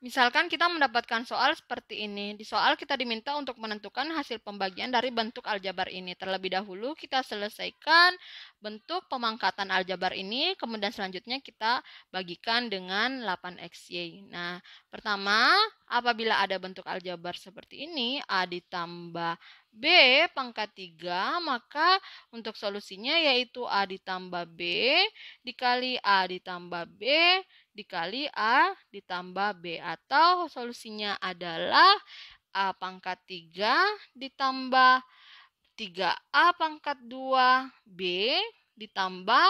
Misalkan kita mendapatkan soal seperti ini. Di soal kita diminta untuk menentukan hasil pembagian dari bentuk aljabar ini. Terlebih dahulu kita selesaikan bentuk pemangkatan aljabar ini, kemudian selanjutnya kita bagikan dengan 8xy. Nah, pertama Apabila ada bentuk aljabar seperti ini, A ditambah B pangkat 3, maka untuk solusinya yaitu A ditambah B dikali A ditambah B dikali A ditambah B. Atau solusinya adalah A pangkat 3 ditambah 3A pangkat 2B ditambah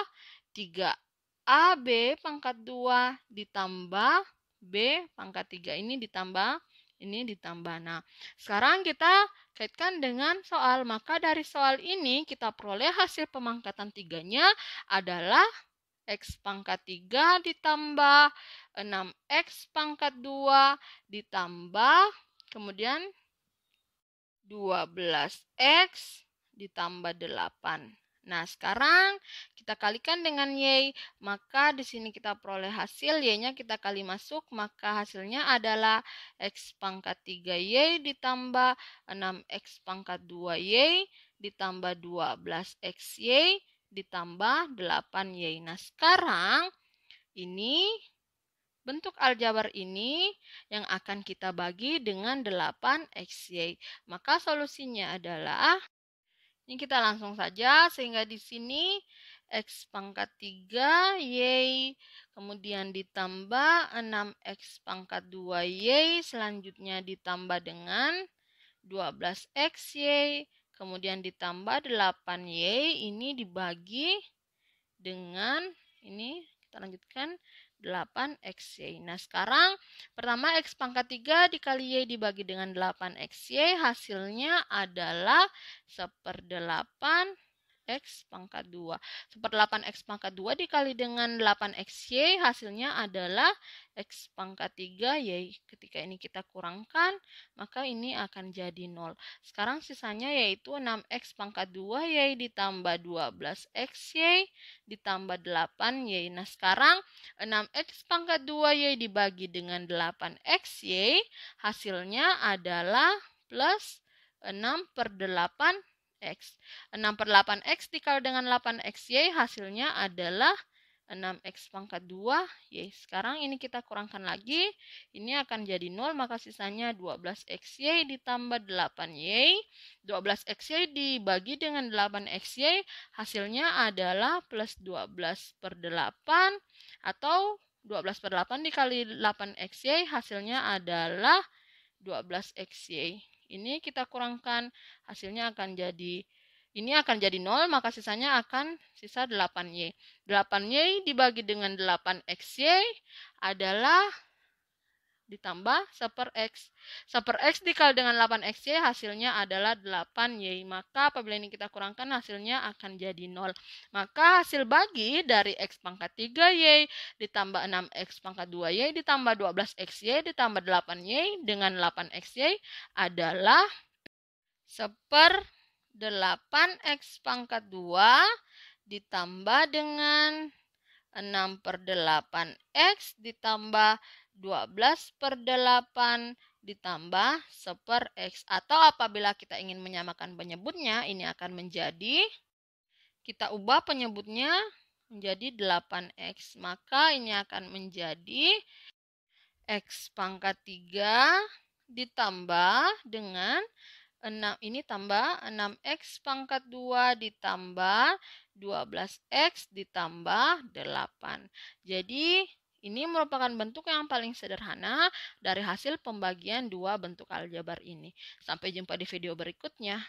3AB pangkat 2 ditambah B pangkat 3 ini ditambah ini ditambah. Nah, sekarang kita kaitkan dengan soal. Maka dari soal ini kita peroleh hasil pemangkatan tiganya adalah X pangkat 3 ditambah 6X pangkat 2 ditambah kemudian 12X ditambah 8. Nah, sekarang kita kalikan dengan Y, maka di sini kita peroleh hasil Y-nya kita kali masuk, maka hasilnya adalah X pangkat 3Y ditambah 6X pangkat 2Y ditambah 12XY ditambah 8Y. Nah, sekarang ini bentuk aljabar ini yang akan kita bagi dengan 8XY. Maka solusinya adalah ini kita langsung saja sehingga di sini X pangkat 3 Y kemudian ditambah 6X pangkat 2 Y selanjutnya ditambah dengan 12X Y kemudian ditambah 8 Y ini dibagi dengan ini kita lanjutkan 8xy. Nah, sekarang pertama x pangkat 3 dikali y dibagi dengan 8xy, hasilnya adalah 1 per 8 X pangkat 2. per 8X pangkat 2 dikali dengan 8XY hasilnya adalah X pangkat 3. Y ketika ini kita kurangkan, maka ini akan jadi 0. Sekarang sisanya yaitu 6X pangkat 2 Y ditambah 12XY ditambah 8 Y. Nah sekarang 6X pangkat 2 Y dibagi dengan 8XY hasilnya adalah plus 6 per 8 X. 6 per 8X dikali dengan 8XY hasilnya adalah 6X pangkat 2. Y. Sekarang ini kita kurangkan lagi. Ini akan jadi 0, maka sisanya 12XY ditambah 8Y. 12XY dibagi dengan 8XY, hasilnya adalah plus 12 per 8 atau 12 per 8 dikali 8XY, hasilnya adalah 12XY. Ini kita kurangkan, hasilnya akan jadi ini akan jadi 0, maka sisanya akan sisa 8Y. 8Y dibagi dengan 8XY adalah ditambah 1 per X. 1 per X dikali dengan 8XY ya, hasilnya adalah 8Y. Maka apabila ini kita kurangkan hasilnya akan jadi 0. Maka hasil bagi dari X pangkat 3Y ditambah 6X pangkat 2Y ditambah 12XY ditambah 8Y dengan 8XY adalah 1 per 8X pangkat 2 ditambah dengan 6 per 8X ditambah 12 per 8 ditambah 1 per X. Atau apabila kita ingin menyamakan penyebutnya, ini akan menjadi, kita ubah penyebutnya menjadi 8X. Maka ini akan menjadi X pangkat 3 ditambah dengan 6 ini tambah 6x pangkat 2 ditambah 12x ditambah 8. Jadi ini merupakan bentuk yang paling sederhana dari hasil pembagian dua bentuk aljabar ini. Sampai jumpa di video berikutnya.